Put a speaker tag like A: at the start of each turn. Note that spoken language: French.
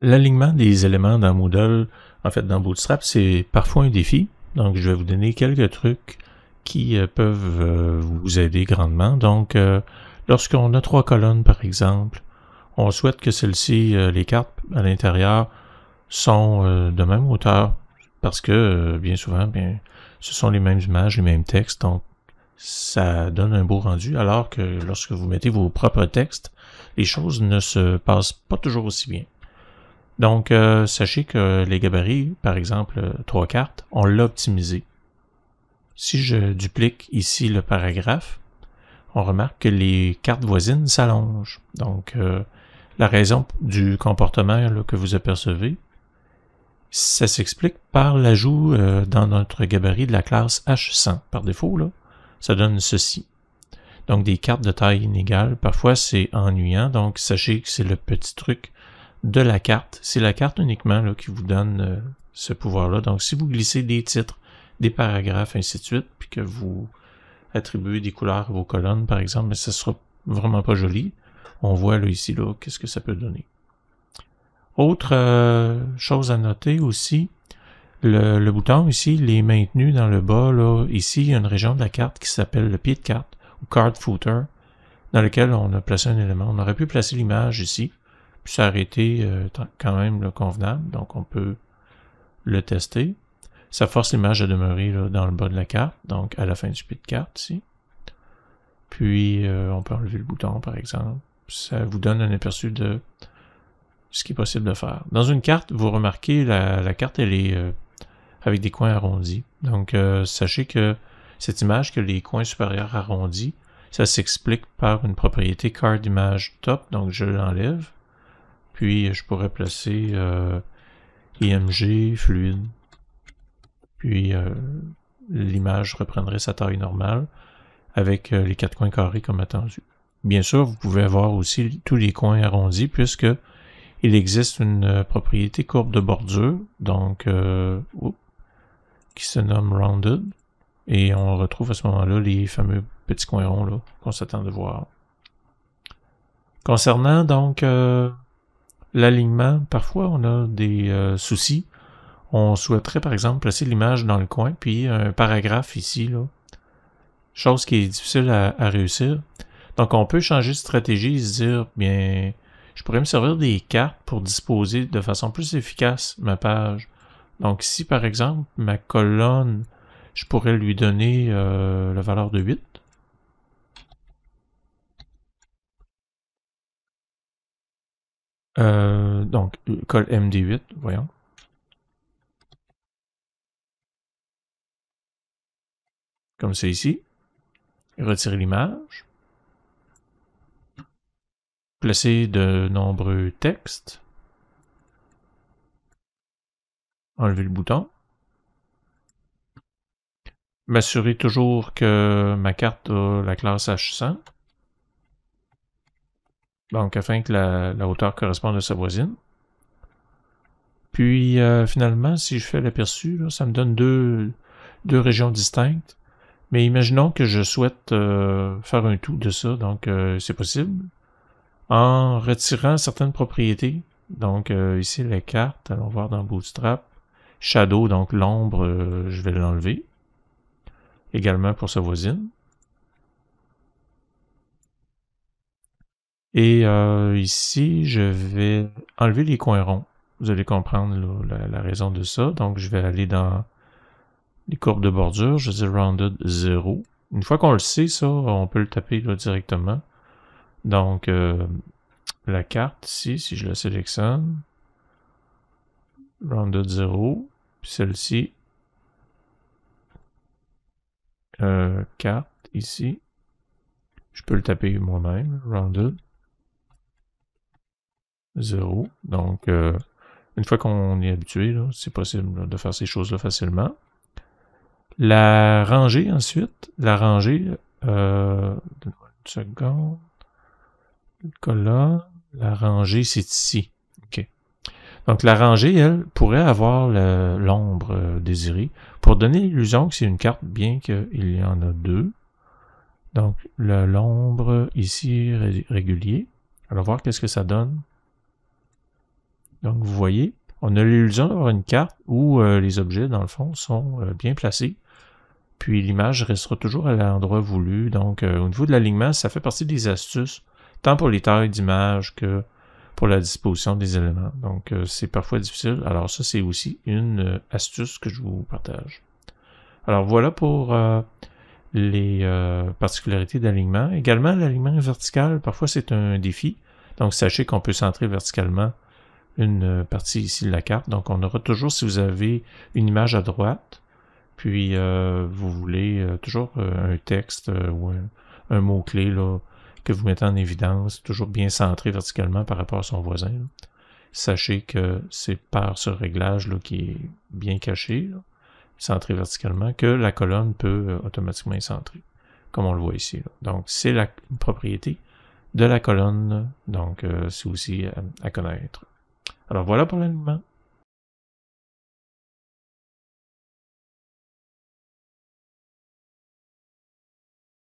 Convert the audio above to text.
A: L'alignement des éléments dans Moodle, en fait dans Bootstrap, c'est parfois un défi. Donc, je vais vous donner quelques trucs qui euh, peuvent euh, vous aider grandement. Donc, euh, lorsqu'on a trois colonnes, par exemple, on souhaite que celles-ci, les cartes à l'intérieur, sont de même hauteur parce que, bien souvent, bien, ce sont les mêmes images, les mêmes textes. Donc, ça donne un beau rendu, alors que lorsque vous mettez vos propres textes, les choses ne se passent pas toujours aussi bien. Donc, euh, sachez que les gabarits, par exemple, euh, trois cartes, on l'a optimisé. Si je duplique ici le paragraphe, on remarque que les cartes voisines s'allongent. Donc, euh, la raison du comportement que vous apercevez, ça s'explique par l'ajout dans notre gabarit de la classe H100. Par défaut, là, ça donne ceci. Donc des cartes de taille inégale, parfois c'est ennuyant, donc sachez que c'est le petit truc de la carte. C'est la carte uniquement là, qui vous donne euh, ce pouvoir-là. Donc, si vous glissez des titres, des paragraphes, ainsi de suite, puis que vous attribuez des couleurs à vos colonnes, par exemple, mais ce sera vraiment pas joli. On voit là, ici là, qu'est-ce que ça peut donner. Autre euh, chose à noter aussi, le, le, bouton ici, il est maintenu dans le bas. Là. Ici, il y a une région de la carte qui s'appelle le pied de carte ou card footer, dans lequel on a placé un élément. On aurait pu placer l'image ici, puis ça euh, quand même le convenable, donc on peut le tester. Ça force l'image à demeurer dans le bas de la carte, donc à la fin du pied de carte ici. Puis euh, on peut enlever le bouton par exemple. Ça vous donne un aperçu de ce qui est possible de faire. Dans une carte, vous remarquez, la, la carte elle est euh, avec des coins arrondis. Donc sachez que cette image que les coins supérieurs arrondis, ça s'explique par une propriété card image top, donc je l'enlève. Puis je pourrais placer IMG, euh, e fluide. Puis euh, l'image reprendrait sa taille normale avec euh, les quatre coins carrés comme attendu. Bien sûr, vous pouvez avoir aussi tous les coins arrondis puisque il existe une propriété courbe de bordure, donc qui se nomme rounded, et on retrouve à ce moment-là les fameux petits coins ronds qu'on s'attend de voir. Concernant donc L'alignement, parfois on a des euh, soucis. On souhaiterait par exemple placer l'image dans le coin, puis un paragraphe ici, là. chose qui est difficile à, réussir. Donc on peut changer de stratégie et se dire, bien, je pourrais me servir des cartes pour disposer de façon plus efficace ma page. Donc si par exemple ma colonne, je pourrais lui donner euh, la valeur de 8, Euh, donc, col MD8, voyons. Comme c'est ici. Retirer l'image. Placer de nombreux textes. Enlever le bouton. M'assurer toujours que ma carte a la classe H100 donc afin que la, hauteur corresponde à sa voisine. Puis euh, finalement, si je fais l'aperçu, ça me donne deux, deux, régions distinctes. Mais imaginons que je souhaite euh, faire un tout de ça, donc euh, c'est possible, en retirant certaines propriétés. Donc ici, les cartes, allons voir dans Bootstrap. Shadow, donc l'ombre, je vais l'enlever. Également pour sa voisine. Et euh, ici, je vais enlever les coins ronds. Vous allez comprendre la, raison de ça. Donc, je vais aller dans les courbes de bordure. Je dis rounded 0. Une fois qu'on le sait, ça, on peut le taper directement. Donc, euh, la carte ici, si je la sélectionne, rounded 0, puis celle-ci, euh, carte ici, je peux le taper moi-même, rounded. 0. Donc, euh, une fois qu'on est habitué, c'est possible de faire ces choses-là facilement. La rangée ensuite, la rangée, euh, une seconde, colonne, la rangée c'est ici. OK. Donc la rangée, elle, pourrait avoir l'ombre euh, désirée pour donner l'illusion que c'est une carte, bien qu'il y en a deux. Donc l'ombre ici régulier. Alors voir qu'est-ce que ça donne. Donc vous voyez, on a l'illusion d'avoir une carte où euh, les objets, dans le fond, sont euh, bien placés. Puis l'image restera toujours à l'endroit voulu. Donc euh, au niveau de l'alignement, ça fait partie des astuces, tant pour les tailles d'image que pour la disposition des éléments. Donc c'est parfois difficile. Alors ça, c'est aussi une astuce que je vous partage. Alors voilà pour les particularités d'alignement. Également, l'alignement vertical, parfois c'est un défi. Donc sachez qu'on peut centrer verticalement une partie ici de la carte. Donc on aura toujours, si vous avez une image à droite, puis euh, vous voulez euh, toujours euh, un texte ou un, mot-clé que vous mettez en évidence, toujours bien centré verticalement par rapport à son voisin. Sachez que c'est par ce réglage là, qui est bien caché, centré verticalement, que la colonne peut automatiquement être centrée, comme on le voit ici. Donc c'est la propriété de la colonne, donc c'est aussi à connaître. Alors voilà pour l'animal.